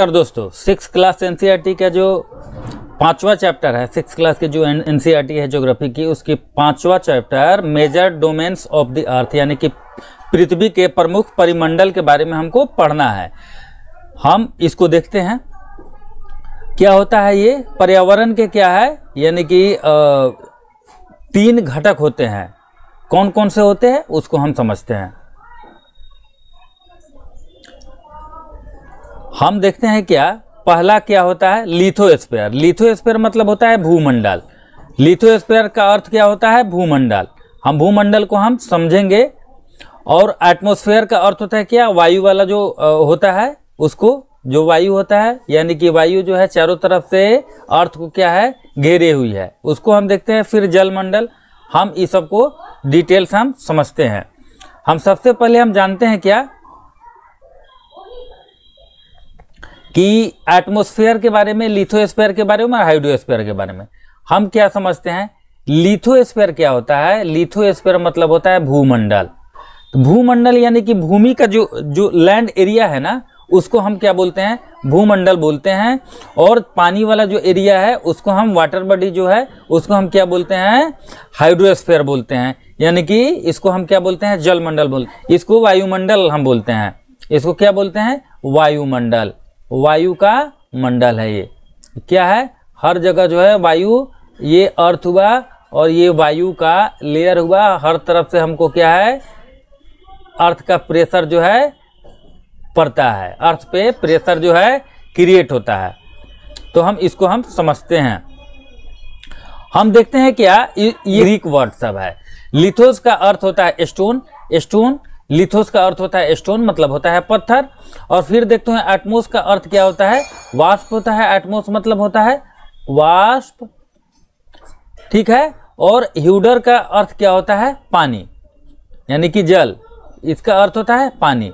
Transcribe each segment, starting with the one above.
नमस्कार दोस्तों six class N का जो पांचवा चैप्टर है सिक्स क्लास के जो एन e है ज्योग्राफी की उसकी पांचवा chapter major domains of the earth यानी कि पृथ्वी के प्रमुख परिमंडल के बारे में हमको पढ़ना है हम इसको देखते हैं क्या होता है ये पर्यावरण के क्या है यानी कि तीन घटक होते हैं कौन कौन से होते हैं उसको हम समझते हैं हम देखते हैं क्या पहला क्या होता है लिथोस्पेयर लिथोस्पेयर मतलब होता है भूमंडल लिथोस्पेयर का अर्थ क्या होता है भूमंडल हम भूमंडल को हम समझेंगे और एटमोस्फेयर का अर्थ होता है क्या वायु वाला जो होता है उसको जो वायु होता है यानी कि वायु जो है चारों तरफ से अर्थ को क्या है घेरे हुई है उसको हम देखते हैं फिर जलमंडल हम इस सबको डिटेल्स हम समझते हैं हम सबसे पहले हम जानते हैं क्या कि एटमोस्फेयर के बारे में लिथोस्फेयर के बारे में और हाइड्रोस्फेयर के बारे में हम क्या समझते हैं लिथोस्फेयर क्या होता है लिथोस्फेयर मतलब होता है भूमंडल तो भूमंडल यानी कि भूमि का जो जो लैंड एरिया है ना उसको हम क्या बोलते हैं भूमंडल बोलते हैं और पानी वाला जो एरिया है उसको हम वाटर बॉडी जो है उसको हम क्या बोलते हैं हाइड्रोस्फेयर बोलते हैं यानी कि इसको हम क्या बोलते हैं जलमंडल बोल इसको वायुमंडल हम बोलते हैं इसको क्या बोलते हैं वायुमंडल वायु का मंडल है ये क्या है हर जगह जो है वायु ये अर्थ हुआ और ये वायु का लेयर हुआ हर तरफ से हमको क्या है अर्थ का प्रेशर जो है पड़ता है अर्थ पे प्रेशर जो है क्रिएट होता है तो हम इसको हम समझते हैं हम देखते हैं क्या ये ग्रीक वर्ड सब है लिथोस का अर्थ होता है स्टोन स्टोन लिथोस का अर्थ होता है स्टोन मतलब होता है पत्थर और फिर देखते हैं एटमोस का अर्थ क्या होता है वाष्प होता है एटमोस मतलब होता है वाष्प ठीक है और ह्यूडर का अर्थ क्या होता है पानी यानी कि जल इसका अर्थ होता है पानी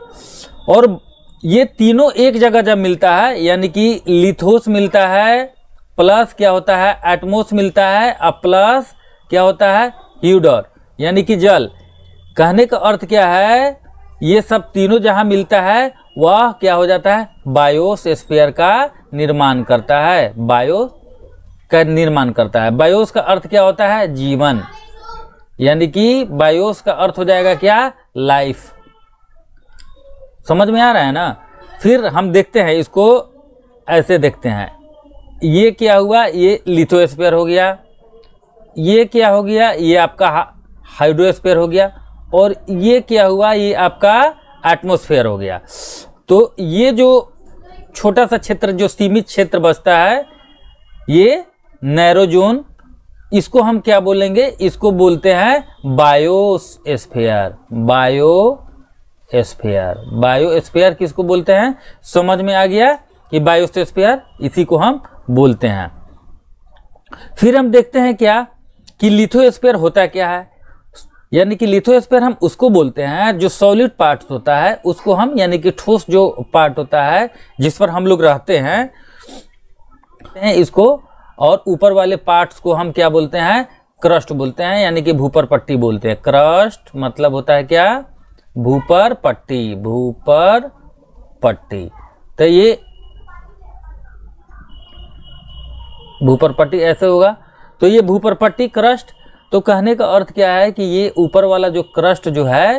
और ये तीनों एक जगह जब मिलता है यानी कि लिथोस मिलता है प्लस क्या होता है एटमोस मिलता है और प्लस क्या होता है ह्यूडर यानी कि जल कहने का अर्थ क्या है ये सब तीनों जहाँ मिलता है वह क्या हो जाता है बायोस स्पेयर का निर्माण करता है बायो का निर्माण करता है बायोस का अर्थ क्या होता है जीवन यानी कि बायोस का अर्थ हो जाएगा क्या लाइफ समझ में आ रहा है ना फिर हम देखते हैं इसको ऐसे देखते हैं ये क्या हुआ ये लिथोस्पेयर हो गया ये क्या हो गया ये आपका हाइड्रोस्पेयर हो गया और ये क्या हुआ ये आपका एटमोसफेयर हो गया तो ये जो छोटा सा क्षेत्र जो सीमित क्षेत्र बचता है ये नैरोजोन इसको हम क्या बोलेंगे इसको बोलते हैं बायोस्फेयर बायोस्फेयर बायोस्फेयर किसको बोलते हैं समझ में आ गया कि बायोस्फेयर इसी को हम बोलते हैं फिर हम देखते हैं क्या कि लिथोस्फेयर होता क्या है यानी कि लिथोस्फेयर हम उसको बोलते हैं जो सॉलिड पार्ट होता है उसको हम यानी कि ठोस जो पार्ट होता है जिस पर हम लोग रहते हैं इसको और ऊपर वाले पार्ट्स को हम क्या बोलते हैं क्रस्ट बोलते हैं यानी कि भूपर पट्टी बोलते हैं क्रस्ट मतलब होता है क्या भूपर पट्टी भूपर पट्टी तो ये भूपर पट्टी ऐसे होगा तो ये भूपर पट्टी क्रस्ट तो कहने का अर्थ क्या है कि ये ऊपर वाला जो क्रस्ट जो है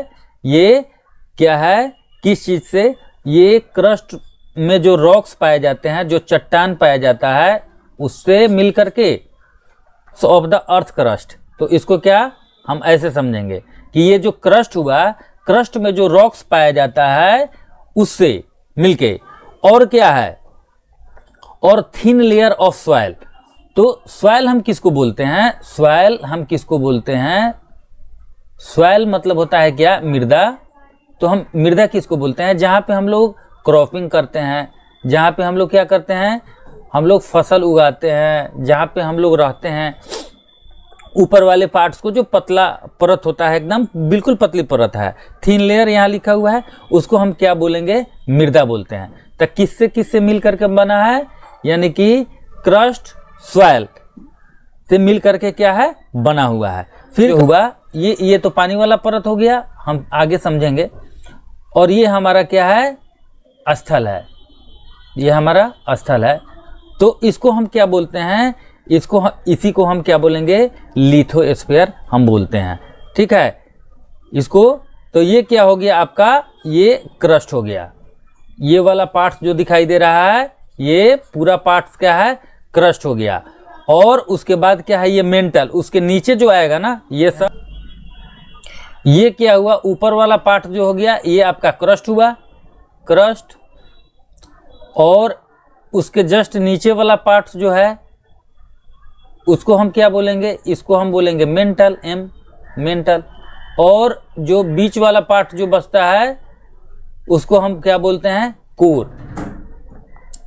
ये क्या है किस चीज़ से ये क्रस्ट में जो रॉक्स पाए जाते हैं जो चट्टान पाया जाता है उससे मिल करके so of the earth crust तो इसको क्या हम ऐसे समझेंगे कि ये जो क्रस्ट हुआ क्रस्ट में जो रॉक्स पाया जाता है उससे मिलके और क्या है और थिन लेयर ऑफ सॉयल तो स्वैल हम किसको बोलते हैं स्वैल हम किसको बोलते हैं स्वैल मतलब होता है क्या मृदा तो हम मृदा किसको बोलते हैं जहाँ पे हम लोग क्रॉपिंग करते हैं जहाँ पे हम लोग क्या करते हैं हम लोग फसल उगाते हैं जहाँ पे हम लोग रहते हैं ऊपर वाले पार्ट्स को जो पतला परत होता है एकदम बिल्कुल पतली परत है थीन लेयर यहाँ लिखा हुआ है उसको हम क्या बोलेंगे मृदा बोलते हैं तो किससे किससे मिल करके बना है यानी कि क्रस्ट सॉयल से मिल करके क्या है बना हुआ है फिर हुआ ये ये तो पानी वाला परत हो गया हम आगे समझेंगे और ये हमारा क्या है स्थल है ये हमारा स्थल है तो इसको हम क्या बोलते हैं इसको इसी को हम क्या बोलेंगे लिथोस्फीयर हम बोलते हैं ठीक है इसको तो ये क्या हो गया आपका ये क्रस्ट हो गया ये वाला पार्ट्स जो दिखाई दे रहा है ये पूरा पार्ट्स क्या है क्रस्ट हो गया और उसके बाद क्या है ये मेंटल उसके नीचे जो आएगा ना ये सब ये क्या हुआ ऊपर वाला पार्ट जो हो गया ये आपका क्रस्ट हुआ क्रस्ट और उसके जस्ट नीचे वाला पार्ट जो है उसको हम क्या बोलेंगे इसको हम बोलेंगे मेंटल एम मेंटल और जो बीच वाला पार्ट जो बचता है उसको हम क्या बोलते हैं कोर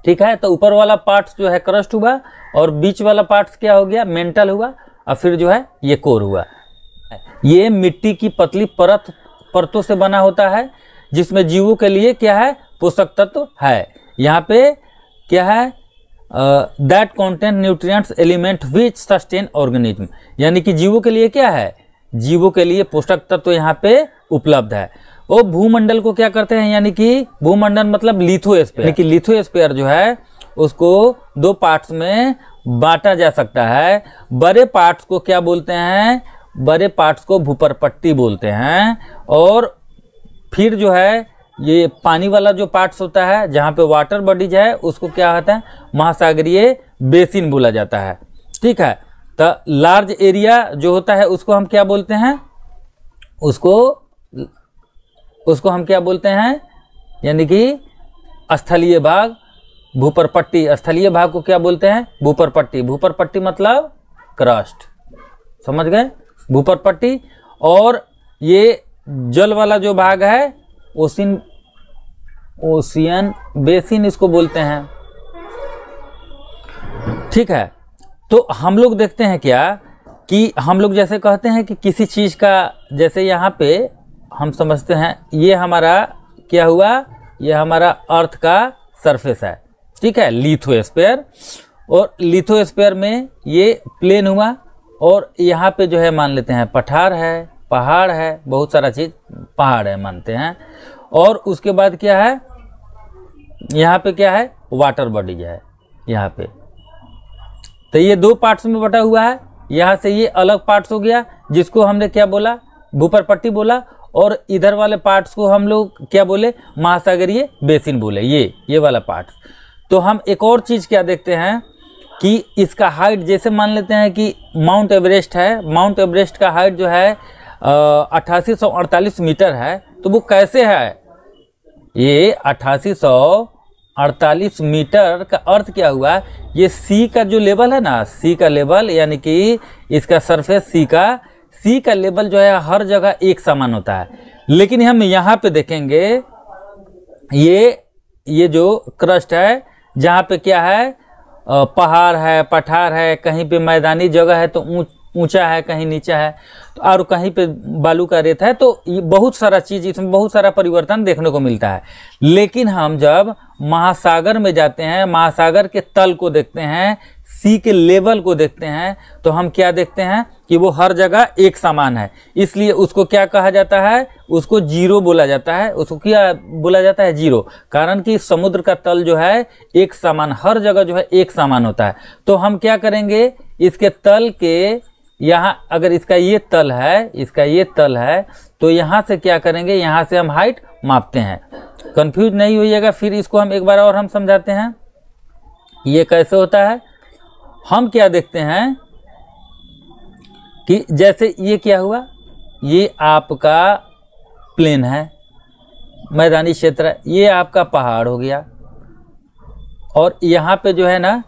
ठीक है तो ऊपर वाला पार्ट जो है क्रस्ट हुआ और बीच वाला पार्ट क्या हो गया मेंटल हुआ और फिर जो है ये कोर हुआ ये मिट्टी की पतली परत परतों से बना होता है जिसमें जीवों के लिए क्या है पोषक तत्व है यहाँ पे क्या है that content nutrients element which sustain organism यानी कि जीवों के लिए क्या है जीवों के लिए पोषक तत्व यहाँ पे उपलब्ध है वो भूमंडल को क्या करते हैं यानी कि भूमंडल मतलब लिथो स्पेयर यानी कि लिथो स्पेयर जो है उसको दो पार्ट्स में बांटा जा सकता है बड़े पार्ट्स को क्या बोलते हैं बड़े पार्ट्स को भूपरपट्टी बोलते हैं और फिर जो है ये पानी वाला जो पार्ट्स होता है जहाँ पे वाटर बॉडीज है उसको क्या होता है महासागरीय बेसिन बोला जाता है ठीक है तो लार्ज एरिया जो होता है उसको हम क्या बोलते हैं उसको उसको हम क्या बोलते हैं यानी कि स्थलीय भाग भूपर पट्टी स्थलीय भाग को क्या बोलते हैं भूपर पट्टी भूपर पट्टी मतलब क्रस्ट समझ गए भूपर पट्टी और ये जल वाला जो भाग है ओसिन ओशियन बेसिन इसको बोलते हैं ठीक है तो हम लोग देखते हैं क्या कि हम लोग जैसे कहते हैं कि किसी चीज़ का जैसे यहाँ पे हम समझते हैं ये हमारा क्या हुआ ये हमारा अर्थ का सरफेस है ठीक है लिथोस्पेयर और लिथोस्पेयर में ये प्लेन हुआ और यहाँ पे जो है मान लेते हैं पठार है पहाड़ है बहुत सारा चीज़ पहाड़ है मानते हैं और उसके बाद क्या है यहाँ पे क्या है वाटर बॉडीज है यहाँ पे तो ये दो पार्ट्स में बटा हुआ है यहाँ से ये अलग पार्ट्स हो गया जिसको हमने क्या बोला भूपर पट्टी बोला और इधर वाले पार्ट्स को हम लोग क्या बोले महासागरीय बेसिन बोले ये ये वाला पार्ट्स तो हम एक और चीज़ क्या देखते हैं कि इसका हाइट जैसे मान लेते हैं कि माउंट एवरेस्ट है माउंट एवरेस्ट का हाइट जो है अट्ठासी मीटर है तो वो कैसे है ये अट्ठासी अड़तालीस मीटर का अर्थ क्या हुआ ये सी का जो लेवल है ना सी का लेवल यानी कि इसका सरफेस सी का सी का लेवल जो है हर जगह एक समान होता है लेकिन हम यहाँ पे देखेंगे ये ये जो क्रस्ट है जहाँ पे क्या है पहाड़ है पठार है कहीं पे मैदानी जगह है तो ऊँच ऊंचा है कहीं नीचा है तो और कहीं पे बालू का रेत है तो बहुत सारा चीज़ इसमें बहुत सारा परिवर्तन देखने को मिलता है लेकिन हम जब महासागर में जाते हैं महासागर के तल को देखते हैं सी के लेवल को देखते हैं तो हम क्या देखते हैं कि वो हर जगह एक समान है इसलिए उसको क्या कहा जाता है उसको जीरो बोला जाता है उसको क्या बोला जाता है जीरो कारण कि समुद्र का तल जो है एक समान हर जगह जो है एक समान होता है तो हम क्या करेंगे इसके तल के यहाँ अगर इसका ये तल है इसका ये तल है तो यहाँ से क्या करेंगे यहाँ से हम हाइट मापते हैं कन्फ्यूज नहीं होइएगा फिर इसको हम एक बार और हम समझाते हैं ये कैसे होता है हम क्या देखते हैं कि जैसे ये क्या हुआ ये आपका प्लेन है मैदानी क्षेत्र है ये आपका पहाड़ हो गया और यहाँ पे जो है ना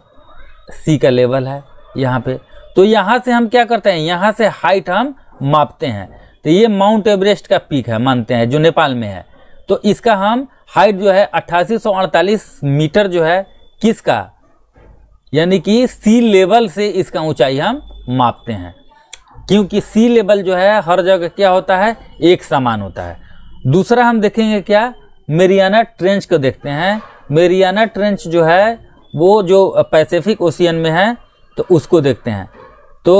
सी का लेवल है यहाँ पे तो यहाँ से हम क्या करते हैं यहाँ से हाइट हम मापते हैं तो ये माउंट एवरेस्ट का पीक है मानते हैं जो नेपाल में है तो इसका हम हाइट जो है अट्ठासी मीटर जो है किसका यानी कि सी लेवल से इसका ऊंचाई हम मापते हैं क्योंकि सी लेवल जो है हर जगह क्या होता है एक समान होता है दूसरा हम देखेंगे क्या मेरियाना ट्रेंच को देखते हैं मेरियाना ट्रेंच जो है वो जो पैसिफिक ओशियन में है तो उसको देखते हैं तो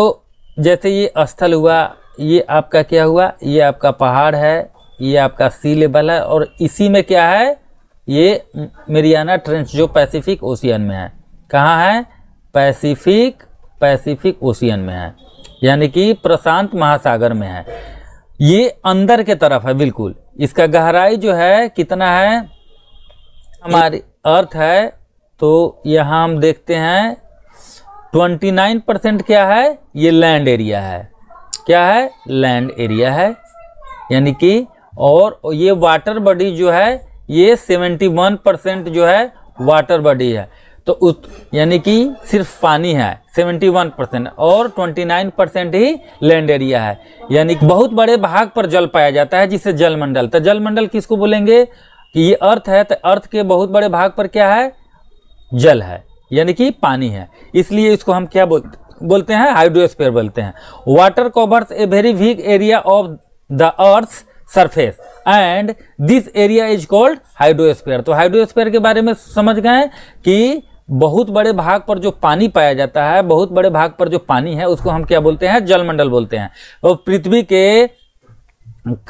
जैसे ये स्थल हुआ ये आपका क्या हुआ ये आपका पहाड़ है ये आपका सी लेवल है और इसी में क्या है ये मेरियाना ट्रेंच जो पैसिफिक ओशियन में है कहाँ है पैसिफिक पैसिफिक ओशियन में है यानी कि प्रशांत महासागर में है ये अंदर के तरफ है बिल्कुल इसका गहराई जो है कितना है हमारी अर्थ है तो यहाँ हम देखते हैं 29 परसेंट क्या है ये लैंड एरिया है क्या है लैंड एरिया है यानी कि और ये वाटर बॉडी जो है ये 71 परसेंट जो है वाटर बॉडी है तो उस यानी कि सिर्फ पानी है 71 परसेंट और 29 परसेंट ही लैंड एरिया है यानी कि बहुत बड़े भाग पर जल पाया जाता है जिसे जलमंडल तो जलमंडल किसको बोलेंगे कि ये अर्थ है तो अर्थ के बहुत बड़े भाग पर क्या है जल है यानी कि पानी है इसलिए इसको हम क्या बोल बोलते हैं हाइड्रोस्फेयर बोलते हैं water covers a very weak area of the earth surface and this area is called hydrosphere तो हाइड्रोस्फेयर के बारे में समझ गए कि बहुत बड़े भाग पर जो पानी पाया जाता है बहुत बड़े भाग पर जो पानी है उसको हम क्या बोलते हैं जलमंडल बोलते हैं और पृथ्वी के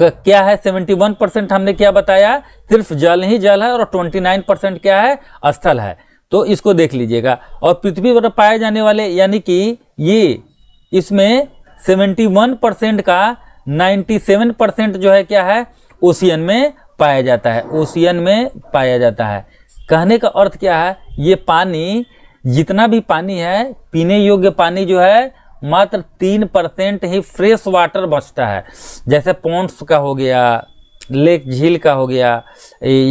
क्या है 71 परसेंट हमने क्या बताया सिर्फ जल ही जल है और 29 परसेंट क्या है स्थल है तो इसको देख लीजिएगा और पृथ्वी पर पाए जाने वाले यानी कि ये इसमें वन परसेंट का सेवन परसेंट जो है क्या है ओशियन में पाया जाता है ओशियन में पाया जाता है कहने का अर्थ क्या है ये पानी जितना भी पानी है पीने योग्य पानी जो है मात्र तीन परसेंट ही फ्रेश वाटर बचता है जैसे पॉन्ट्स का हो गया लेक झील का हो गया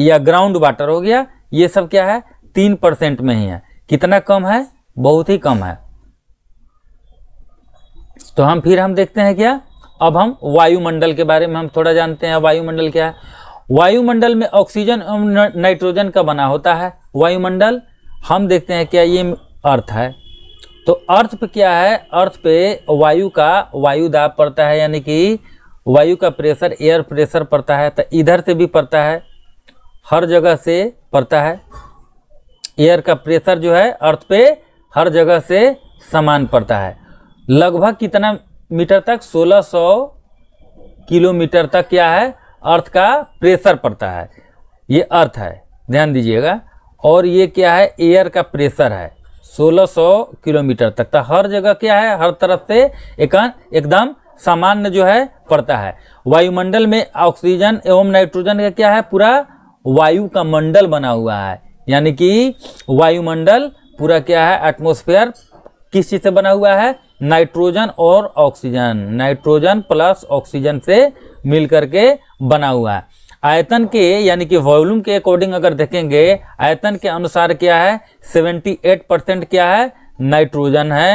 या ग्राउंड वाटर हो गया ये सब क्या है तीन परसेंट में ही है कितना कम है बहुत ही कम है तो हम फिर हम देखते हैं क्या अब हम वायुमंडल के बारे में हम थोड़ा जानते हैं वायुमंडल क्या है वायुमंडल में ऑक्सीजन एवं नाइट्रोजन का बना होता है वायुमंडल हम देखते हैं क्या ये अर्थ है तो अर्थ पे क्या है अर्थ पे वायु का वायु दाब पड़ता है यानी कि वायु का प्रेशर एयर प्रेशर पड़ता है तो इधर से भी पड़ता है हर जगह से पड़ता है एयर का प्रेशर जो है अर्थ पे हर जगह से समान पड़ता है लगभग कितना मीटर तक 1600 किलोमीटर तक क्या है अर्थ का प्रेशर पड़ता है ये अर्थ है ध्यान दीजिएगा और ये क्या है एयर का प्रेशर है 1600 किलोमीटर तक तो हर जगह क्या है हर तरफ से एक एकदम सामान्य जो है पड़ता है वायुमंडल में ऑक्सीजन एवं नाइट्रोजन का क्या है पूरा वायु का मंडल बना हुआ है यानी कि वायुमंडल पूरा क्या है एटमोस्फेयर किस चीज़ से बना हुआ है नाइट्रोजन और ऑक्सीजन नाइट्रोजन प्लस ऑक्सीजन से मिल करके बना हुआ है आयतन के यानी कि वॉल्यूम के अकॉर्डिंग अगर देखेंगे आयतन के अनुसार क्या है 78 परसेंट क्या है नाइट्रोजन है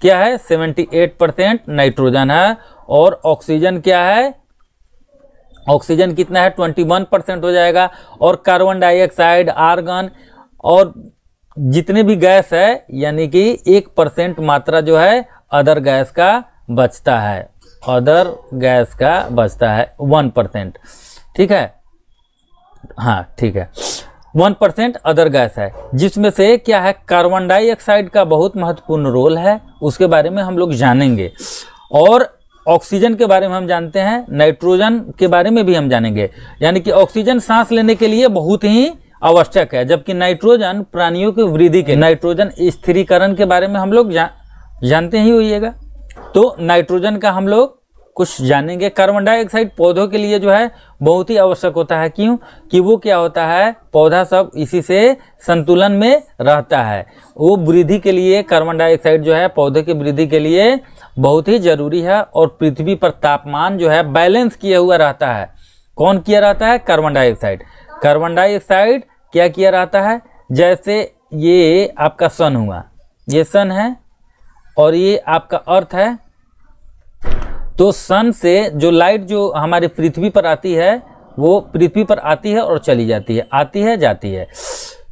क्या है 78 परसेंट नाइट्रोजन है और ऑक्सीजन क्या है ऑक्सीजन कितना है 21 परसेंट हो जाएगा और कार्बन डाइऑक्साइड आर्गन और जितने भी गैस है यानी कि एक परसेंट मात्रा जो है अदर गैस का बचता है अदर गैस का बचता है वन परसेंट ठीक है हाँ ठीक है वन परसेंट अदर गैस है जिसमें से क्या है कार्बन डाइऑक्साइड का बहुत महत्वपूर्ण रोल है उसके बारे में हम लोग जानेंगे और ऑक्सीजन के बारे में हम जानते हैं नाइट्रोजन के बारे में भी हम जानेंगे यानी कि ऑक्सीजन सांस लेने के लिए बहुत ही आवश्यक है जबकि नाइट्रोजन प्राणियों की वृद्धि के नाइट्रोजन स्थिरीकरण के बारे में हम लोग जा, जानते ही होइएगा तो नाइट्रोजन का हम लोग कुछ जानेंगे कार्बन डाइऑक्साइड पौधों के लिए जो है बहुत ही आवश्यक होता है क्यों कि वो क्या होता है पौधा सब इसी से संतुलन में रहता है वो वृद्धि के लिए कार्बन डाइऑक्साइड जो है पौधे की वृद्धि के लिए बहुत ही जरूरी है और पृथ्वी पर तापमान जो है बैलेंस किया हुआ रहता है कौन किया रहता है कार्बन डाइऑक्साइड कार्बन डाइऑक्साइड क्या किया जाता है जैसे ये आपका सन हुआ ये सन है और ये आपका अर्थ है तो सन से जो लाइट जो हमारे पृथ्वी पर आती है वो पृथ्वी पर आती है और चली जाती है आती है जाती है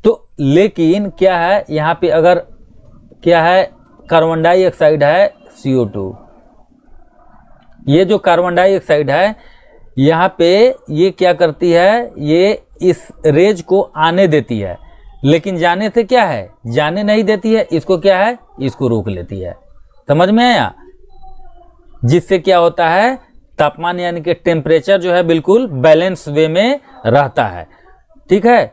तो लेकिन क्या है यहाँ पे अगर क्या है कार्बन डाइऑक्साइड है CO2 ये जो कार्बन डाइऑक्साइड है यहाँ पे ये क्या करती है ये इस रेज को आने देती है लेकिन जाने से क्या है जाने नहीं देती है इसको क्या है इसको रोक लेती है समझ में आया जिससे क्या होता है तापमान यानी कि टेम्परेचर जो है बिल्कुल बैलेंस वे में रहता है ठीक है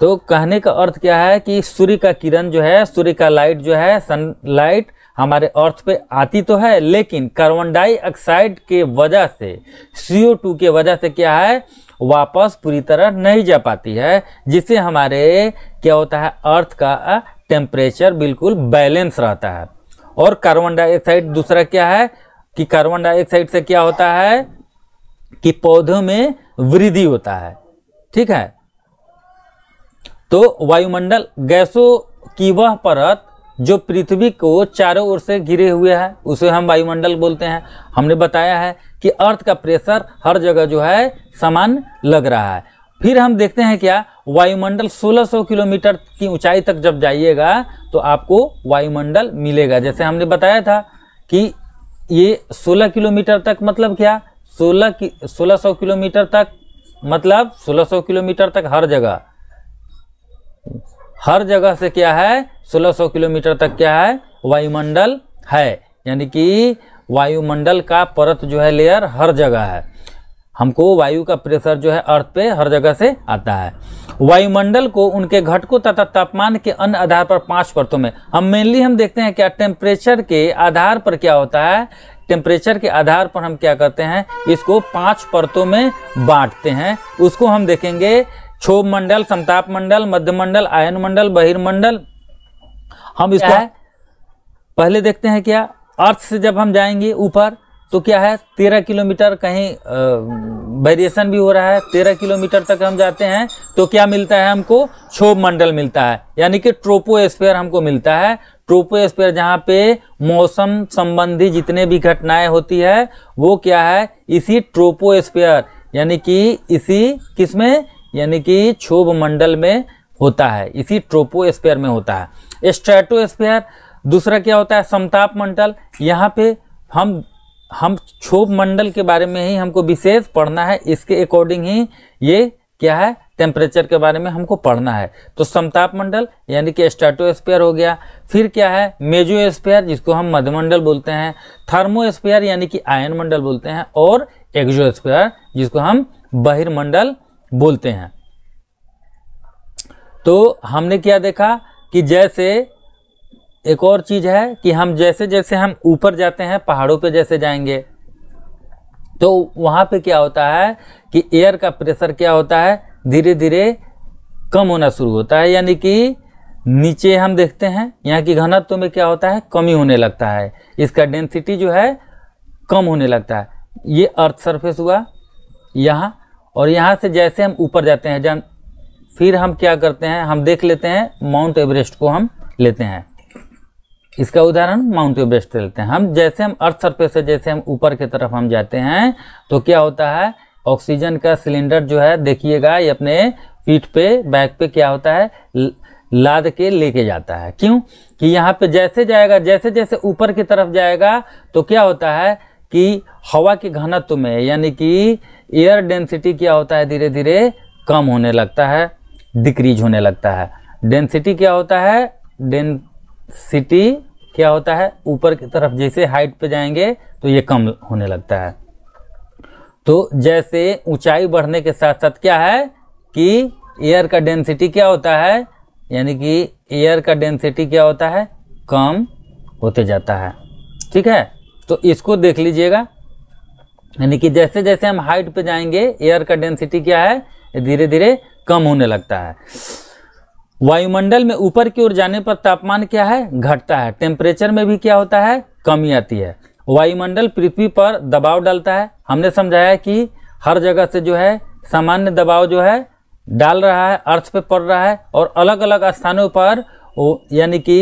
तो कहने का अर्थ क्या है कि सूर्य का किरण जो है सूर्य का लाइट जो है सन लाइट हमारे अर्थ पे आती तो है लेकिन कार्बन डाइऑक्साइड के वजह से सीओ टू के वजह से क्या है वापस पूरी तरह नहीं जा पाती है जिससे हमारे क्या होता है अर्थ का टेम्परेचर बिल्कुल बैलेंस रहता है और कार्बन डाइऑक्साइड दूसरा क्या है कि कार्बन डाइऑक्साइड से क्या होता है कि पौधों में वृद्धि होता है ठीक है तो वायुमंडल गैसों की वह परत जो पृथ्वी को चारों ओर से घिरे हुए है उसे हम वायुमंडल बोलते हैं हमने बताया है कि अर्थ का प्रेशर हर जगह जो है समान लग रहा है फिर हम देखते हैं क्या वायुमंडल 1600 किलोमीटर की ऊंचाई तक जब जाइएगा तो आपको वायुमंडल मिलेगा जैसे हमने बताया था कि ये 16 किलोमीटर तक मतलब क्या 16 की सौ किलोमीटर तक मतलब 1600 किलोमीटर तक हर जगह हर जगह से क्या है 1600 किलोमीटर तक क्या है वायुमंडल है यानी कि वायुमंडल का परत जो है लेयर हर जगह है हमको वायु का प्रेशर जो है अर्थ पे हर जगह से आता है वायुमंडल को उनके घटकों तथा तापमान के अन्य आधार पर पांच परतों में हम मेनली हम देखते हैं क्या टेम्परेचर के आधार पर क्या होता है टेम्परेचर के आधार पर हम क्या करते हैं इसको पांच परतों में बांटते हैं उसको हम देखेंगे क्षोभ मंडल संताप मंडल मध्य मंडल आयन मंडल बहिर्मंडल हम इसको है? पहले देखते हैं क्या अर्थ से जब हम जाएंगे ऊपर तो क्या है तेरह किलोमीटर कहीं वेरिएशन भी हो रहा है तेरह किलोमीटर तक हम जाते हैं तो क्या मिलता है हमको क्षोभ मंडल मिलता है यानी कि ट्रोपोस्फेयर हमको मिलता है ट्रोपोस्फेयर जहाँ पे मौसम संबंधी जितने भी घटनाएं होती है वो क्या है इसी ट्रोपोस्फेयर यानी कि इसी किसमें यानी कि क्षोभ मंडल में होता है इसी ट्रोपोस्पियर में होता है स्ट्रेटोस्फेयर दूसरा क्या होता है समताप मंडल यहाँ पे हम हम क्षोभ मंडल के बारे में ही हमको विशेष पढ़ना है इसके अकॉर्डिंग ही ये क्या है टेम्परेचर के बारे में हमको पढ़ना है तो समताप मंडल यानी कि स्पेयर हो गया फिर क्या है मेजोस्फेयर जिसको हम मध्यमंडल बोलते हैं स्पेयर यानी कि आयन मंडल बोलते हैं और एक्जोस्फेयर जिसको हम बहिर्मंडल बोलते हैं तो हमने क्या देखा कि जैसे एक और चीज है कि हम जैसे जैसे हम ऊपर जाते हैं पहाड़ों पे जैसे जाएंगे तो वहां पे क्या होता है कि एयर का प्रेशर क्या होता है धीरे धीरे कम होना शुरू होता है यानी कि नीचे हम देखते हैं यहाँ की घनत्व में क्या होता है कमी होने लगता है इसका डेंसिटी जो है कम होने लगता है ये अर्थ सरफेस हुआ यहाँ और यहाँ से जैसे हम ऊपर जाते हैं जन फिर हम क्या करते हैं हम देख लेते हैं माउंट एवरेस्ट को हम लेते हैं इसका उदाहरण माउंट एवरेस्ट लेते हैं हम जैसे हम अर्थ सरफेस से जैसे हम ऊपर की तरफ हम जाते हैं तो क्या होता है ऑक्सीजन का सिलेंडर जो है देखिएगा ये अपने पीठ पे बैक पे क्या होता है लाद के लेके जाता है क्यों कि यहाँ पे जैसे जाएगा जैसे जैसे ऊपर की तरफ जाएगा तो क्या होता है कि हवा के घनत्व में यानी कि एयर डेंसिटी क्या होता है धीरे धीरे कम होने लगता है डिक्रीज होने लगता है डेंसिटी क्या होता है डेंसिटी क्या होता है ऊपर की तरफ जैसे हाइट पे जाएंगे तो ये कम होने लगता है तो जैसे ऊंचाई बढ़ने के साथ साथ क्या है कि एयर का डेंसिटी क्या होता है यानी कि एयर का डेंसिटी क्या होता है कम होते जाता है ठीक है तो इसको देख लीजिएगा यानी कि जैसे जैसे हम हाइट पे जाएंगे एयर का डेंसिटी क्या है धीरे धीरे कम होने लगता है वायुमंडल में ऊपर की ओर जाने पर तापमान क्या है घटता है टेम्परेचर में भी क्या होता है कमी आती है वायुमंडल पृथ्वी पर दबाव डालता है हमने समझाया कि हर जगह से जो है सामान्य दबाव जो है डाल रहा है अर्थ पे पड़ रहा है और अलग अलग स्थानों पर यानी कि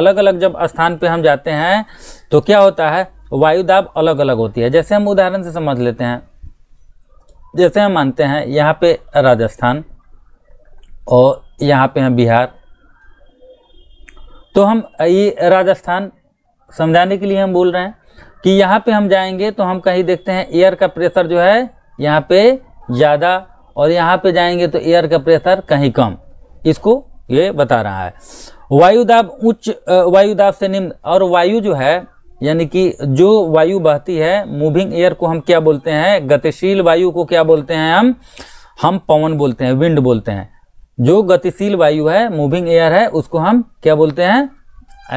अलग अलग जब स्थान पे हम जाते हैं तो क्या होता है वायु दाब अलग अलग होती है जैसे हम उदाहरण से समझ लेते हैं जैसे हम मानते हैं यहाँ पे राजस्थान और यहाँ पे है बिहार तो हम ये राजस्थान समझाने के लिए हम बोल रहे हैं कि यहाँ पे हम जाएंगे तो हम कहीं देखते हैं एयर का प्रेशर जो है यहाँ पे ज़्यादा और यहाँ पे जाएंगे तो एयर का प्रेशर कहीं कम इसको ये बता रहा है वायुदाब उच्च वायुदाब से निम्न और वायु जो है यानी कि जो वायु बहती है मूविंग एयर को हम क्या बोलते हैं गतिशील वायु को क्या बोलते हैं हम हम पवन बोलते हैं विंड बोलते हैं जो गतिशील वायु है मूविंग एयर है उसको हम क्या बोलते हैं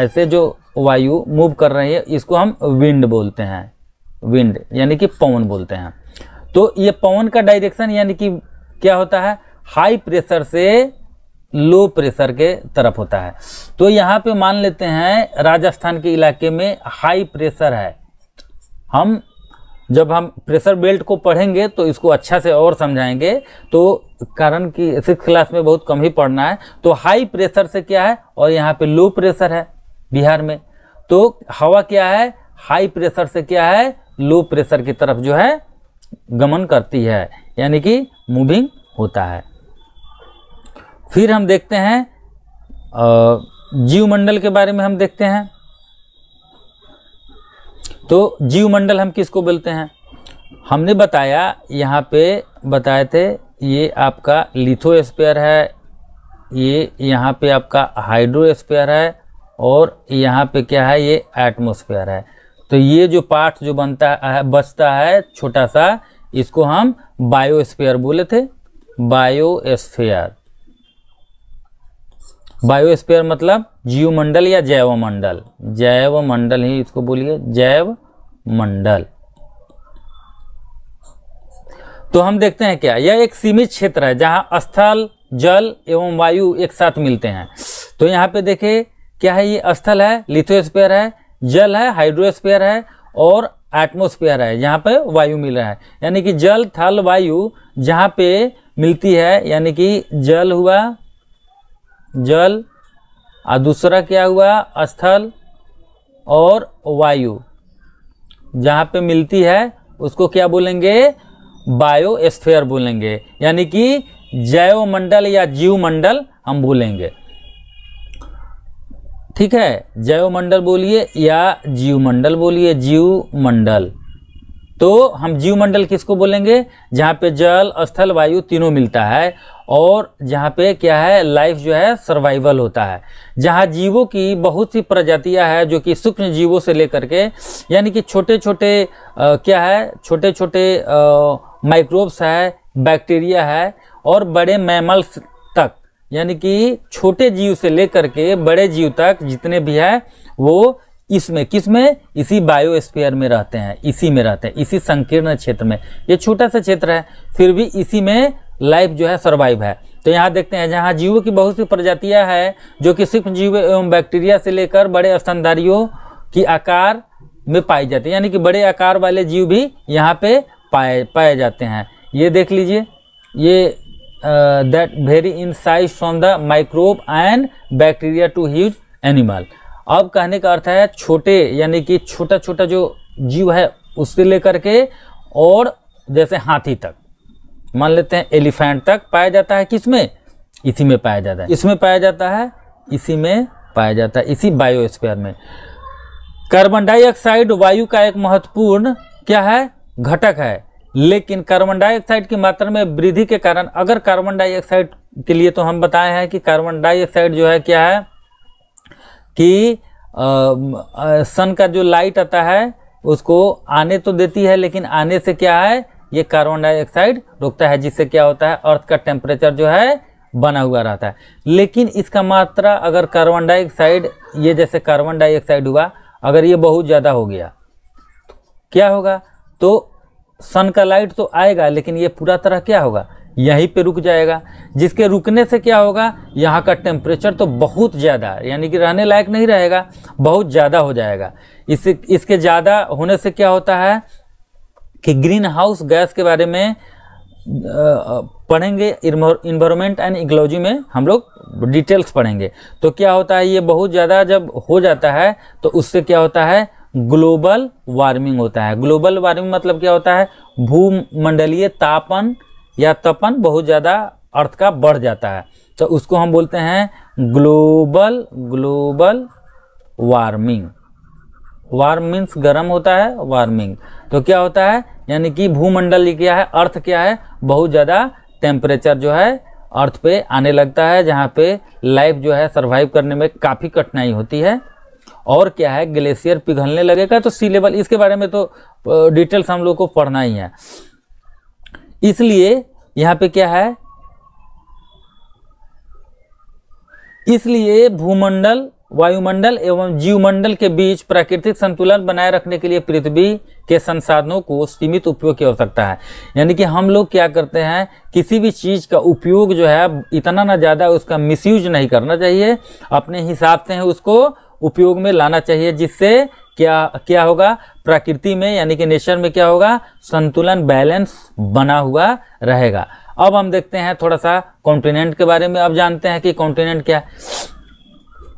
ऐसे जो वायु मूव कर रही है इसको हम विंड बोलते हैं विंड यानी कि पवन बोलते हैं तो ये पवन का डायरेक्शन यानी कि क्या होता है हाई प्रेशर से लो प्रेशर के तरफ होता है तो यहाँ पे मान लेते हैं राजस्थान के इलाके में हाई प्रेशर है हम जब हम प्रेशर बेल्ट को पढ़ेंगे तो इसको अच्छा से और समझाएंगे तो कारण कि सिक्स क्लास में बहुत कम ही पढ़ना है तो हाई प्रेशर से क्या है और यहाँ पे लो प्रेशर है बिहार में तो हवा क्या है हाई प्रेशर से क्या है लो प्रेशर की तरफ जो है गमन करती है यानी कि मूविंग होता है फिर हम देखते हैं जीव मंडल के बारे में हम देखते हैं तो जीव मंडल हम किसको बोलते हैं हमने बताया यहाँ पे बताए थे ये आपका लिथोस्पेयर है ये यहाँ पे आपका हाइड्रोस्पेयर है और यहाँ पे क्या है ये एटमोस्फेयर है तो ये जो पार्ट जो बनता है बचता है छोटा सा इसको हम बायोस्फेयर बोले थे बायोस्फेयर बायोस्फीयर मतलब जीव मंडल या जैव मंडल जैव मंडल ही इसको बोलिए जैव मंडल तो हम देखते हैं क्या यह एक सीमित क्षेत्र है जहां स्थल जल एवं वायु एक साथ मिलते हैं तो यहाँ पे देखे क्या है ये स्थल है लिथोस्पेयर है जल है हाइड्रोस्पेयर है और एटमोस्फेयर है यहाँ पे वायु मिल रहा है यानी कि जल थल वायु जहाँ पे मिलती है यानी कि जल हुआ जल और दूसरा क्या हुआ स्थल और वायु जहाँ पे मिलती है उसको क्या बोलेंगे बायोस्फेयर बोलेंगे यानी कि जैव मंडल या जीव मंडल हम बोलेंगे ठीक है जैव मंडल बोलिए या जीव मंडल बोलिए जीव मंडल तो हम जीव मंडल किसको बोलेंगे जहाँ पे जल स्थल वायु तीनों मिलता है और जहाँ पे क्या है लाइफ जो है सर्वाइवल होता है जहाँ जीवों की बहुत सी प्रजातियाँ हैं जो कि सूक्ष्म जीवों से लेकर के यानी कि छोटे छोटे क्या है छोटे छोटे माइक्रोब्स है बैक्टीरिया है और बड़े मैमल्स तक यानी कि छोटे जीव से लेकर के बड़े जीव तक जितने भी है वो इसमें किस में इसी बायोस्फीयर में रहते हैं इसी में रहते हैं इसी संकीर्ण क्षेत्र में ये छोटा सा क्षेत्र है फिर भी इसी में लाइफ जो है सर्वाइव है तो यहाँ देखते हैं जहाँ जीवों की बहुत सी प्रजातियाँ हैं जो कि सिर्फ जीव एवं बैक्टीरिया से लेकर बड़े स्तनधारियों की आकार में पाई जाती है यानी कि बड़े आकार वाले जीव भी यहाँ पे पाए पाए जाते हैं ये देख लीजिए ये that very in size from the microbe and bacteria to huge animal अब कहने का अर्थ है छोटे यानी कि छोटा छोटा जो जीव है उससे लेकर के और जैसे हाथी तक मान लेते हैं एलिफेंट तक पाया जाता है किसमें इसी में पाया जाता है इसमें पाया जाता है इसी में पाया जाता है इसी बायोस्फीयर में कार्बन डाइऑक्साइड वायु का एक महत्वपूर्ण क्या है घटक है लेकिन कार्बन डाइऑक्साइड की मात्रा में वृद्धि के कारण अगर कार्बन डाइऑक्साइड के लिए तो हम बताए हैं कि कार्बन डाइऑक्साइड जो है क्या है कि सन का जो लाइट आता है उसको आने तो देती है लेकिन आने से क्या है ये कार्बन डाइऑक्साइड रोकता है जिससे क्या होता है अर्थ का टेम्परेचर जो है बना हुआ रहता है लेकिन इसका मात्रा अगर कार्बन डाइऑक्साइड ये जैसे कार्बन डाइऑक्साइड हुआ अगर ये बहुत ज़्यादा हो गया क्या होगा तो सन का लाइट तो आएगा लेकिन ये पूरा तरह क्या होगा यहीं पे रुक जाएगा जिसके रुकने से क्या होगा यहाँ का टेम्परेचर तो बहुत ज़्यादा यानी कि रहने लायक नहीं रहेगा बहुत ज़्यादा हो जाएगा इससे इसके ज़्यादा होने से क्या होता है कि ग्रीन हाउस गैस के बारे में पढ़ेंगे इन्वायरमेंट एंड इकोलॉजी में हम लोग डिटेल्स पढ़ेंगे तो क्या होता है ये बहुत ज़्यादा जब हो जाता है तो उससे क्या होता है ग्लोबल वार्मिंग होता है ग्लोबल वार्मिंग मतलब क्या होता है भूमंडलीय तापन या तपन बहुत ज़्यादा अर्थ का बढ़ जाता है तो उसको हम बोलते हैं global global warming warm means गर्म होता है वार्मिंग तो क्या होता है यानी कि भूमंडल क्या है अर्थ क्या है बहुत ज़्यादा टेम्परेचर जो है अर्थ पे आने लगता है जहाँ पे लाइफ जो है सर्वाइव करने में काफ़ी कठिनाई होती है और क्या है ग्लेशियर पिघलने लगेगा तो सी लेवल इसके बारे में तो डिटेल्स हम लोग को पढ़ना ही है इसलिए यहाँ पे क्या है इसलिए भूमंडल वायुमंडल एवं जीवमंडल के बीच प्राकृतिक संतुलन बनाए रखने के लिए पृथ्वी के संसाधनों को सीमित उपयोग की आवश्यकता है यानी कि हम लोग क्या करते हैं किसी भी चीज़ का उपयोग जो है इतना ना ज़्यादा उसका मिसयूज नहीं करना चाहिए अपने हिसाब से उसको उपयोग में लाना चाहिए जिससे क्या क्या होगा प्रकृति में यानी कि नेचर में क्या होगा संतुलन बैलेंस बना हुआ रहेगा अब हम देखते हैं थोड़ा सा कॉन्टिनेंट के बारे में अब जानते हैं कि कॉन्टिनेंट क्या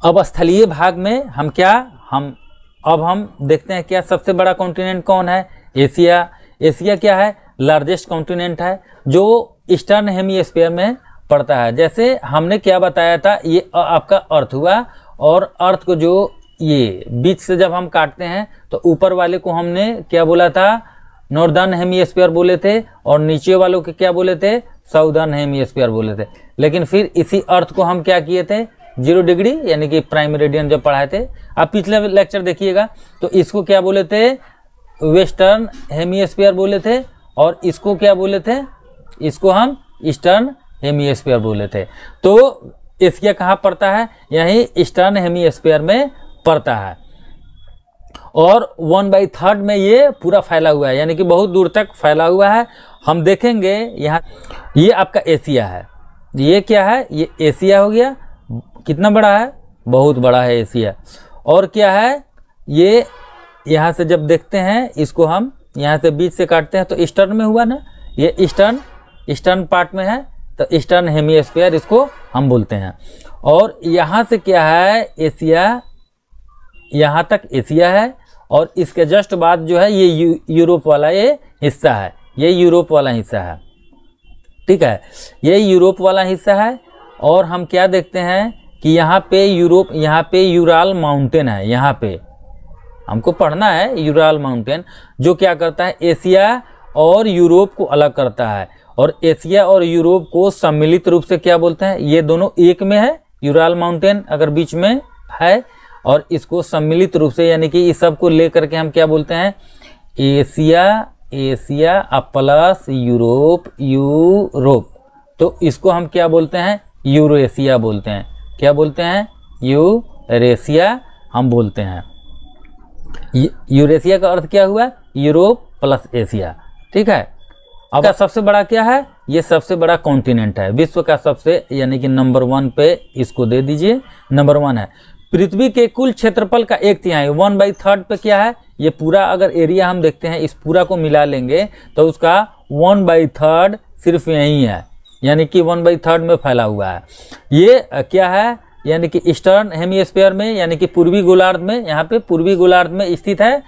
अब स्थलीय भाग में हम क्या हम अब हम देखते हैं क्या सबसे बड़ा कॉन्टिनेंट कौन है एशिया एशिया क्या है लार्जेस्ट कॉन्टिनेंट है जो ईस्टर्न हेमिस्फेयर में पड़ता है जैसे हमने क्या बताया था ये आपका अर्थ हुआ और अर्थ को जो ये बीच से जब हम काटते हैं तो ऊपर वाले को हमने क्या बोला था नॉर्दर्न हेमिस्फीयर बोले थे और नीचे वालों के क्या बोले थे साउदर्न हेमिस्फीयर बोले थे लेकिन फिर इसी अर्थ को हम क्या किए थे जीरो डिग्री यानी कि प्राइम रेडियन जब पढ़ाए थे आप पिछले लेक्चर देखिएगा तो इसको क्या बोले थे वेस्टर्न हेमिस्फीयर बोले थे और इसको क्या बोले थे इसको हम ईस्टर्न हेमिस्फीयर बोले थे तो इसके कहाँ पड़ता है यही ईस्टर्न हेमिस्फीयर में पड़ता है और वन बाई थर्ड में ये पूरा फैला हुआ है यानी कि बहुत दूर तक फैला हुआ है हम देखेंगे यहाँ ये आपका एशिया है ये क्या है ये एशिया हो गया कितना बड़ा है बहुत बड़ा है एशिया और क्या है ये यहाँ से जब देखते हैं इसको हम यहाँ से बीच से काटते हैं तो ईस्टर्न में हुआ ना ये ईस्टर्न ईस्टर्न पार्ट में है तो ईस्टर्न हेमी इसको हम बोलते हैं और यहाँ से क्या है एशिया यहाँ तक एशिया है और इसके जस्ट बाद जो है ये यू, यूरोप वाला ये हिस्सा है ये यूरोप वाला हिस्सा है ठीक है ये यूरोप वाला हिस्सा है और हम क्या देखते हैं कि यहाँ पे यूरोप यहाँ पे यूराल माउंटेन है यहाँ पे हमको पढ़ना है यूराल माउंटेन जो क्या करता है एशिया और यूरोप को अलग करता है और एशिया और यूरोप को सम्मिलित रूप से क्या बोलते हैं ये दोनों एक में है यूराल माउंटेन अगर बीच में है और इसको सम्मिलित रूप से यानी कि इस सब को लेकर के हम क्या बोलते हैं Asia Asia plus Europe Europe तो इसको हम क्या बोलते हैं यूरोसिया बोलते हैं क्या बोलते हैं यूरेशिया हम बोलते हैं यूरेशिया का अर्थ क्या हुआ यूरोप प्लस एशिया ठीक है अब का सबसे बड़ा क्या है ये सबसे बड़ा कॉन्टिनेंट है विश्व का सबसे यानी कि नंबर वन पे इसको दे दीजिए नंबर वन है पृथ्वी के कुल क्षेत्रफल का एक तिहाई वन बाई थर्ड पे क्या है ये पूरा अगर एरिया हम देखते हैं इस पूरा को मिला लेंगे तो उसका वन बाई थर्ड सिर्फ यही है यानी कि वन बाई थर्ड में फैला हुआ है ये क्या है यानी कि ईस्टर्न हेमिस्फेयर में यानी कि पूर्वी गोलार्ध में यहाँ पे पूर्वी गोलार्ध में स्थित है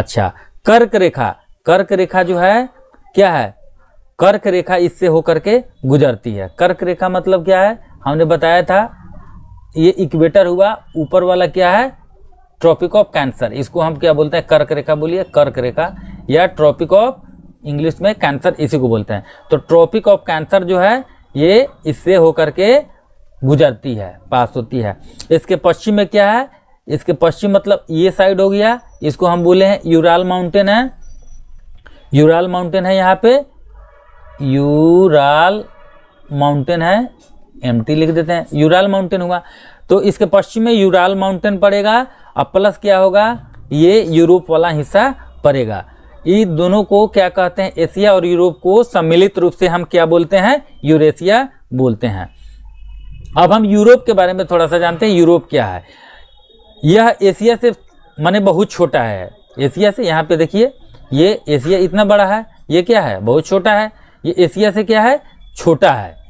अच्छा कर्क रेखा कर्क रेखा जो है क्या है कर्क रेखा इससे होकर के गुजरती है कर्क रेखा मतलब क्या है हमने बताया था ये इक्वेटर हुआ ऊपर वाला क्या है ट्रॉपिक ऑफ कैंसर इसको हम क्या बोलते हैं कर्क रेखा बोलिए कर्क रेखा या ट्रॉपिक ऑफ इंग्लिश में कैंसर इसी को बोलते हैं तो ट्रॉपिक ऑफ कैंसर जो है ये इससे होकर के गुजरती है पास होती है इसके पश्चिम में क्या है इसके पश्चिम मतलब ये साइड हो गया इसको हम बोले हैं यूराल माउंटेन है यूराल माउंटेन है यहाँ पे यूराल माउंटेन है एम लिख देते हैं यूराल माउंटेन हुआ तो इसके पश्चिम में यूराल माउंटेन पड़ेगा और प्लस क्या होगा ये यूरोप वाला हिस्सा पड़ेगा ये दोनों को क्या कहते हैं एशिया और यूरोप को सम्मिलित रूप से हम क्या बोलते हैं यूरेशिया बोलते हैं अब हम यूरोप के बारे में थोड़ा सा जानते हैं यूरोप क्या है यह एशिया से माने बहुत छोटा है एशिया से यहाँ पे देखिए ये एशिया इतना बड़ा है ये क्या है बहुत छोटा है ये एशिया से क्या है छोटा है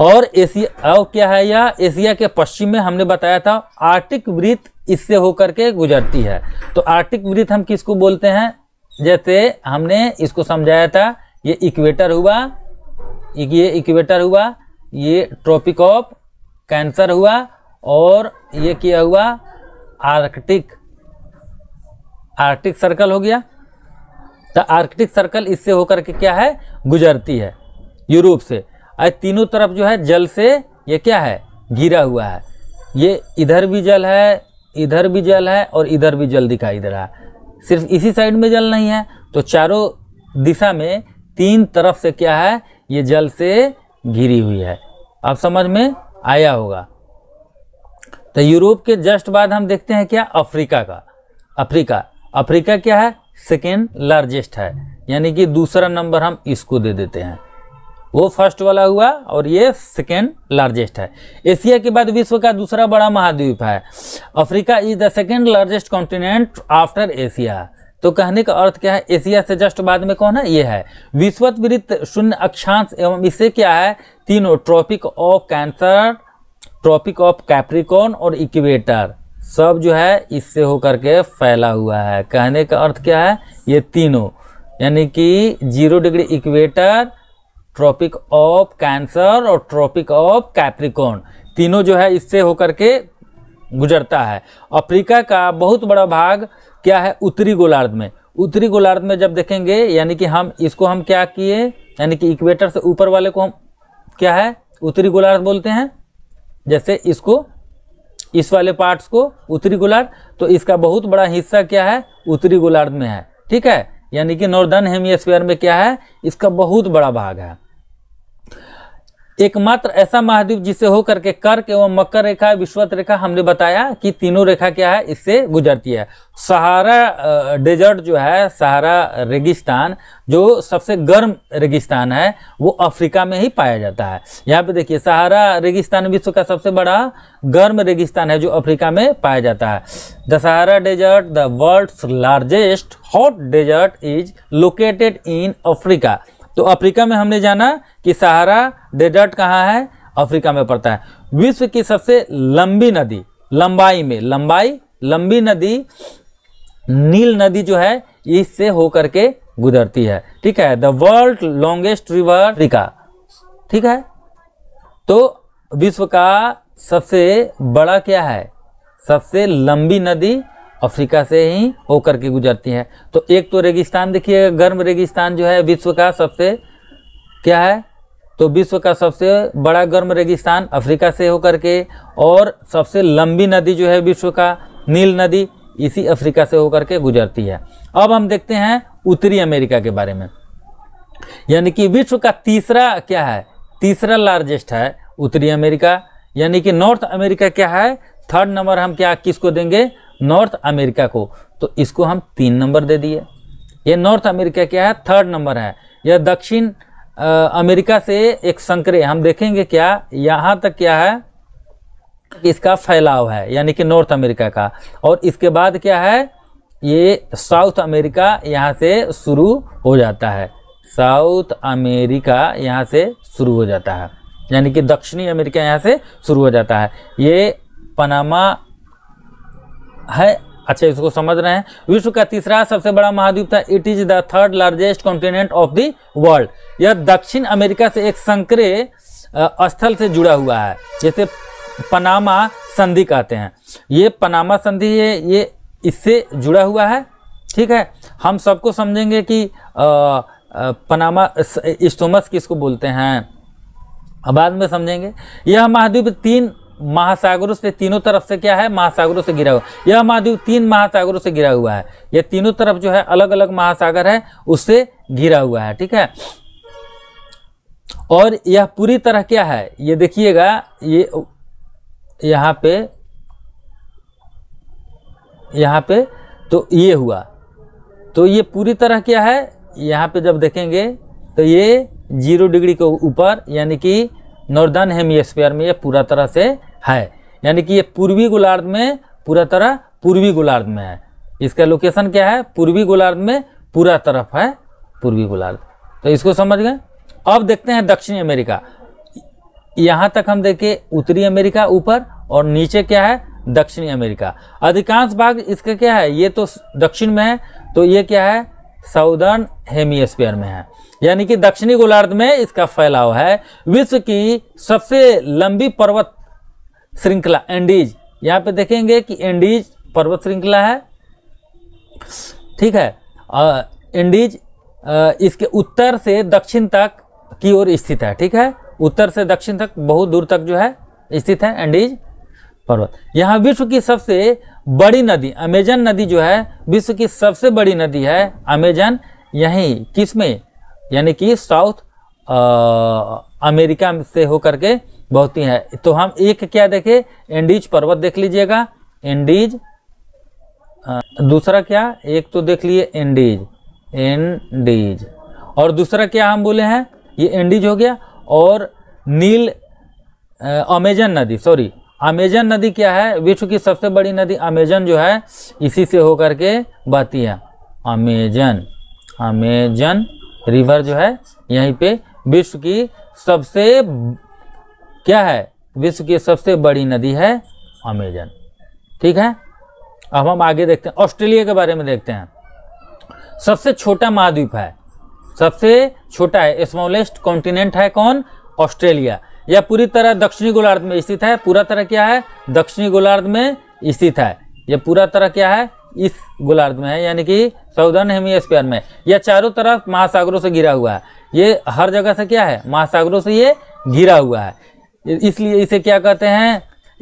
और एशिया और क्या है यह एशिया के पश्चिम में हमने बताया था आर्टिक वृत्त इससे होकर के गुजरती है तो आर्टिक वृत्त हम किसको बोलते हैं जैसे हमने इसको समझाया था ये इक्वेटर हुआ ये इक्वेटर हुआ ये ट्रॉपिक ऑफ कैंसर हुआ और ये क्या हुआ आर्कटिक आर्कटिक सर्कल हो गया तो आर्कटिक सर्कल इससे होकर के क्या है गुजरती है यूरोप से और तीनों तरफ जो है जल से ये क्या है घिरा हुआ है ये इधर भी जल है इधर भी जल है और इधर भी जल दिखाई दे रहा है सिर्फ इसी साइड में जल नहीं है तो चारों दिशा में तीन तरफ से क्या है ये जल से घिरी हुई है आप समझ में आया होगा तो यूरोप के जस्ट बाद हम देखते हैं क्या अफ्रीका का अफ्रीका अफ्रीका क्या है सेकेंड लार्जेस्ट है यानी कि दूसरा नंबर हम इसको दे देते हैं वो फर्स्ट वाला हुआ और ये सेकेंड लार्जेस्ट है एशिया के बाद विश्व का दूसरा बड़ा महाद्वीप है Africa is the second largest continent after Asia तो कहने का अर्थ क्या है एशिया से जस्ट बाद में कौन है ये है वृत्त शून्य अक्षांश एवं इससे क्या है तीनों tropic of cancer tropic of capricorn और इक्वेटर सब जो है इससे होकर के फैला हुआ है कहने का अर्थ क्या है ये तीनों यानी कि zero degree equator tropic of cancer और ट्रॉपिक ऑफ कैप्रिकॉन तीनों जो है इससे होकर के गुजरता है अफ्रीका का बहुत बड़ा भाग क्या है उत्तरी गोलार्ध में उत्तरी गोलार्ध में जब देखेंगे यानी कि हम इसको हम क्या किए यानी कि इक्वेटर से ऊपर वाले को हम क्या है उत्तरी गोलार्ध बोलते हैं जैसे इसको इस वाले पार्ट्स को उत्तरी गोलार्ध तो इसका बहुत बड़ा हिस्सा क्या है उत्तरी गोलार्ध में है ठीक है यानी कि नॉर्दर्न हेमिस्फीयर में क्या है इसका बहुत बड़ा भाग है एकमात्र ऐसा महाद्वीप जिसे होकर के कर्क एवं मकर रेखा विश्वत रेखा हमने बताया कि तीनों रेखा क्या है इससे गुजरती है सहारा डेजर्ट जो है सहारा रेगिस्तान जो सबसे गर्म रेगिस्तान है वो अफ्रीका में ही पाया जाता है यहाँ पे देखिए सहारा रेगिस्तान विश्व का सबसे बड़ा गर्म रेगिस्तान है जो अफ्रीका में पाया जाता है the Sahara desert the world largest hot desert is located in Africa तो अफ्रीका में हमने जाना कि सहारा डेजर्ट कहाँ है अफ्रीका में पड़ता है विश्व की सबसे लंबी नदी लंबाई में लंबाई लंबी नदी नील नदी जो है इससे होकर के गुजरती है ठीक है the world longest river Africa ठीक है तो विश्व का सबसे बड़ा क्या है सबसे लंबी नदी अफ्रीका से ही होकर के गुजरती है तो एक तो रेगिस्तान देखिए गर्म रेगिस्तान जो है विश्व का सबसे क्या है तो विश्व का सबसे बड़ा गर्म रेगिस्तान अफ्रीका से होकर के और सबसे लंबी नदी जो है विश्व का नील नदी इसी अफ्रीका से होकर के गुजरती है अब हम देखते हैं उत्तरी अमेरिका के बारे में यानी कि विश्व का तीसरा क्या है तीसरा लार्जेस्ट है उत्तरी अमेरिका यानी कि नॉर्थ अमेरिका क्या है थर्ड नंबर हम क्या किसको देंगे नॉर्थ अमेरिका को तो इसको हम तीन नंबर दे दिए ये नॉर्थ अमेरिका क्या है थर्ड नंबर है यह दक्षिण अमेरिका से एक संकरे हम देखेंगे क्या यहाँ तक क्या है इसका फैलाव है यानी कि नॉर्थ अमेरिका का और इसके बाद क्या है ये साउथ अमेरिका यहाँ से शुरू हो जाता है साउथ अमेरिका यहाँ से शुरू हो जाता है यानी कि दक्षिणी अमेरिका यहाँ से शुरू हो जाता है ये पनामा है अच्छा इसको समझ रहे हैं विश्व का तीसरा सबसे बड़ा महाद्वीप था it is the third largest continent of the world यह दक्षिण अमेरिका से एक संक्रिय स्थल से जुड़ा हुआ है जैसे पनामा संधि कहते हैं ये पनामा संधि है ये इससे जुड़ा हुआ है ठीक है हम सबको समझेंगे कि आ, आ, पनामा इस्टोमस किसको बोलते हैं बाद में समझेंगे यह महाद्वीप तीन महासागरों से तीनों तरफ से क्या है महासागरों से घिरा हुआ यह महाद्वीप तीन महासागरों से घिरा हुआ है यह तीनों तरफ जो है अलग अलग महासागर है उससे घिरा हुआ है ठीक है और यह पूरी तरह क्या है ये देखिएगा ये यहाँ पे यहाँ पे तो ये हुआ तो ये पूरी तरह क्या है यहाँ पे जब देखेंगे तो ये जीरो डिग्री के ऊपर यानी कि नॉर्दर्न हेमिस्फीयर में ये पूरा तरह से है यानी कि ये पूर्वी गोलार्ध में पूरा तरह पूर्वी गोलार्ध में है इसका लोकेशन क्या है पूर्वी गोलार्ध में पूरा तरफ है पूर्वी गोलार्ध तो इसको समझ गए अब देखते हैं दक्षिणी अमेरिका यहाँ तक हम देखें उत्तरी अमेरिका ऊपर और नीचे क्या है दक्षिणी अमेरिका अधिकांश भाग इसका क्या है ये तो दक्षिण में है तो ये क्या है साउदर्न हेमी में है यानी कि दक्षिणी गोलार्ध में इसका फैलाव है विश्व की सबसे लंबी पर्वत श्रृंखला एंडीज यहाँ पे देखेंगे कि एंडीज पर्वत श्रृंखला है ठीक है आ, एंडीज आ, इसके उत्तर से दक्षिण तक की ओर स्थित है ठीक है उत्तर से दक्षिण तक बहुत दूर तक जो है स्थित है एंडीज पर्वत यहाँ विश्व की सबसे बड़ी नदी अमेजन नदी जो है विश्व की सबसे बड़ी नदी है अमेजन यहीं किसमें यानी कि साउथ अमेरिका से होकर के बहती है तो हम एक क्या देखे एंडीज पर्वत देख लीजिएगा एंडीज दूसरा क्या एक तो देख लिए एंडीज एंडीज और दूसरा क्या हम बोले हैं ये एंडीज हो गया और नील अमेजन नदी सॉरी अमेजन नदी क्या है विश्व की सबसे बड़ी नदी अमेजन जो है इसी से होकर के बहती है अमेजन अमेजन रिवर जो है यहीं पे विश्व की सबसे क्या है विश्व की सबसे बड़ी नदी है अमेजन ठीक है अब हम आगे देखते हैं ऑस्ट्रेलिया के बारे में देखते हैं सबसे छोटा महाद्वीप है सबसे छोटा है स्मॉलेस्ट कॉन्टिनेंट है कौन ऑस्ट्रेलिया यह पूरी तरह दक्षिणी गोलार्ध में स्थित है पूरा तरह क्या है दक्षिणी गोलार्ध में स्थित है यह पूरा तरह क्या है इस गोलार्ध में है यानी कि सऊदर्न हेमिस्फीयर में यह चारों तरफ महासागरों से घिरा हुआ है ये हर जगह से क्या है महासागरों से ये घिरा हुआ है इसलिए इसे क्या कहते हैं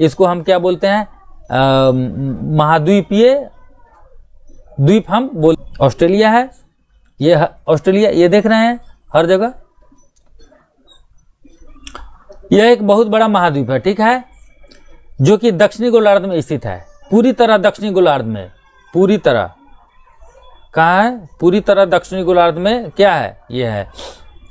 इसको हम क्या बोलते हैं महाद्वीपीय द्वीप हम बोल ऑस्ट्रेलिया है ये ऑस्ट्रेलिया ये देख रहे हैं हर जगह यह एक बहुत बड़ा महाद्वीप है ठीक है जो कि दक्षिणी गोलार्ध में स्थित है पूरी तरह दक्षिणी गोलार्ध में पूरी तरह कहाँ है पूरी तरह दक्षिणी गोलार्ध में क्या है ये है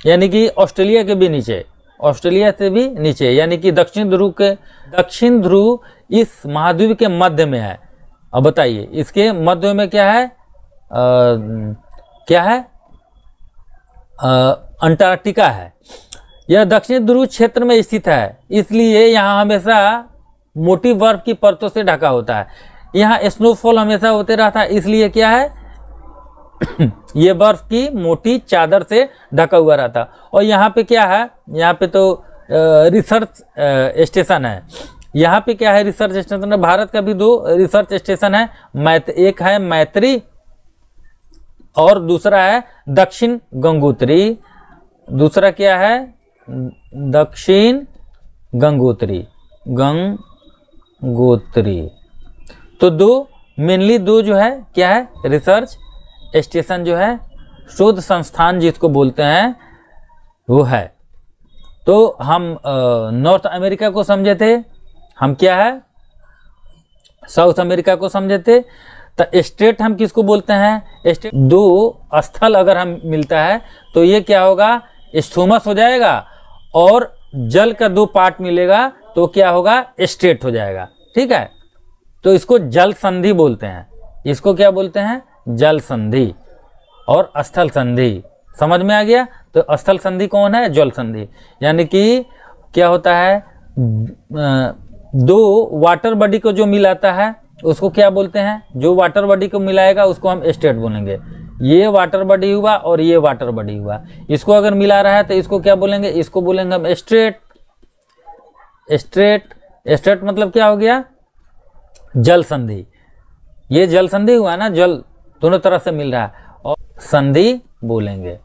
यानी कि ऑस्ट्रेलिया के भी नीचे ऑस्ट्रेलिया से भी नीचे यानी कि दक्षिण ध्रुव के दक्षिण ध्रुव इस महाद्वीप के मध्य में है अब बताइए इसके मध्य में क्या है आ, क्या है अंटार्कटिका है यह दक्षिण ध्रुव क्षेत्र में स्थित है इसलिए यहाँ हमेशा मोटी बर्फ की परतों से ढका होता है यहाँ स्नोफॉल हमेशा होते रहता है इसलिए क्या है ये बर्फ की मोटी चादर से ढका हुआ रहता और यहाँ पे क्या है यहाँ पे तो रिसर्च स्टेशन है यहाँ पे क्या है रिसर्च स्टेशन तो भारत का भी दो रिसर्च स्टेशन है मैत एक है मैत्री और दूसरा है दक्षिण गंगोत्री दूसरा क्या है दक्षिण गंगोत्री गंगोत्री तो दो मेनली दो जो है क्या है रिसर्च स्टेशन जो है शोध संस्थान जिसको बोलते हैं वो है तो हम नॉर्थ अमेरिका को समझे थे हम क्या है साउथ अमेरिका को समझे थे तो स्टेट हम किसको बोलते हैं स्टेट दो स्थल अगर हम मिलता है तो ये क्या होगा स्थूमस हो जाएगा और जल का दो पार्ट मिलेगा तो क्या होगा स्टेट हो जाएगा ठीक है तो इसको जल संधि बोलते हैं इसको क्या बोलते हैं जल संधि और स्थल संधि समझ में आ गया तो स्थल संधि कौन है जल संधि यानी कि क्या होता है दो वाटर बॉडी को जो मिलाता है उसको क्या बोलते हैं जो वाटर बॉडी को मिलाएगा उसको हम स्टेट बोलेंगे ये वाटर बॉडी हुआ और ये वाटर बॉडी हुआ इसको अगर मिला रहा है तो इसको क्या बोलेंगे इसको बोलेंगे हम स्ट्रेट स्ट्रेट स्ट्रेट मतलब क्या हो गया जल संधि ये जल संधि हुआ ना जल दोनों तरफ से मिल रहा है और संधि बोलेंगे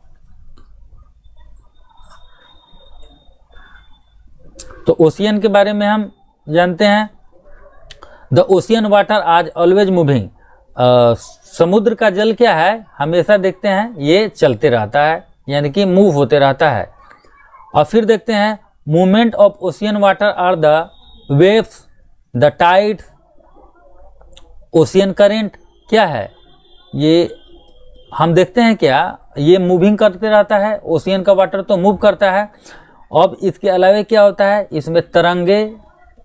तो ओशियन के बारे में हम जानते हैं the ocean water as always moving समुद्र का जल क्या है हमेशा देखते हैं ये चलते रहता है यानी कि मूव होते रहता है और फिर देखते हैं movement of ocean water are the waves the tides ocean current क्या है ये हम देखते हैं क्या ये मूविंग करते रहता है ओशियन का वाटर तो मूव करता है अब इसके अलावा क्या होता है इसमें तरंगे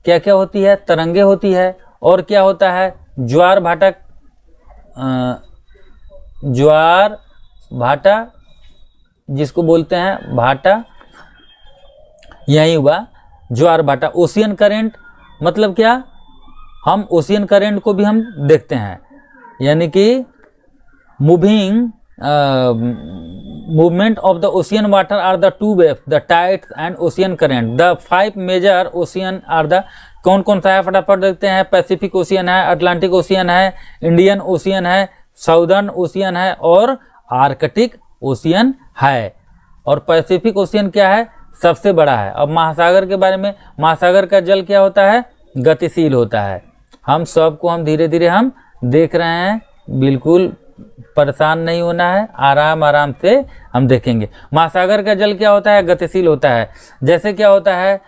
क्या क्या होती है तरंगे होती है और क्या होता है ज्वार भाटा ज्वार भाटा जिसको बोलते हैं भाटा यही हुआ ज्वार भाटा ओशियन करेंट मतलब क्या हम ओशियन करेंट को भी हम देखते हैं यानी कि moving movement of the ocean water are the two wave the tide and ocean current the five major ocean are the कौन कौन सा है फटाफट देखते हैं पैसिफिक ओशियन है अटलांटिक ओशियन है इंडियन ओशियन है साउदर्न ओशियन है और आर्कटिक ओशियन है और पैसिफिक ओशियन क्या है सबसे बड़ा है अब महासागर के बारे में महासागर का जल क्या होता है गतिशील होता है हम सबको हम धीरे धीरे हम देख रहे हैं बिल्कुल परेशान नहीं होना है आराम आराम से हम देखेंगे महासागर का जल क्या होता है गतिशील होता है जैसे क्या होता है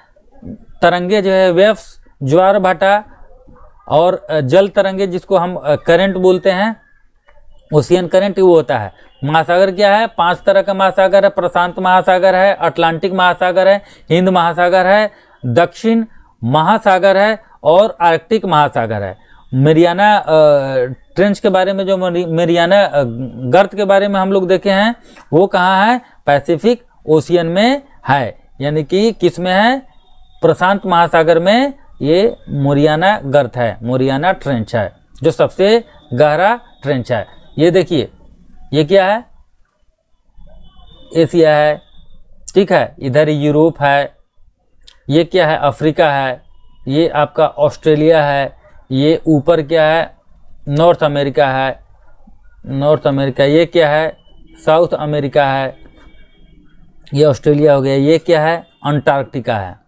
तरंगे जो है वेव्स ज्वार भाटा और जल तरंगे जिसको हम करंट बोलते हैं ओशियन करंट वो होता है महासागर क्या है पांच तरह का महासागर है प्रशांत महासागर है अटलांटिक महासागर है हिंद महासागर है दक्षिण महासागर है और आर्कटिक महासागर है मेरियाना ट्रेंच के बारे में जो मेरियाना गर्त के बारे में हम लोग देखे हैं वो कहाँ है पैसिफिक ओशियन में है यानी कि किस में है प्रशांत महासागर में ये मोरियाना गर्त है मोरियाना ट्रेंच है जो सबसे गहरा ट्रेंच है ये देखिए ये क्या है एशिया है ठीक है इधर यूरोप है ये क्या है अफ्रीका है ये आपका ऑस्ट्रेलिया है ये ऊपर क्या है नॉर्थ अमेरिका है नॉर्थ अमेरिका ये क्या है साउथ अमेरिका है ये ऑस्ट्रेलिया हो गया ये क्या है अंटार्कटिका है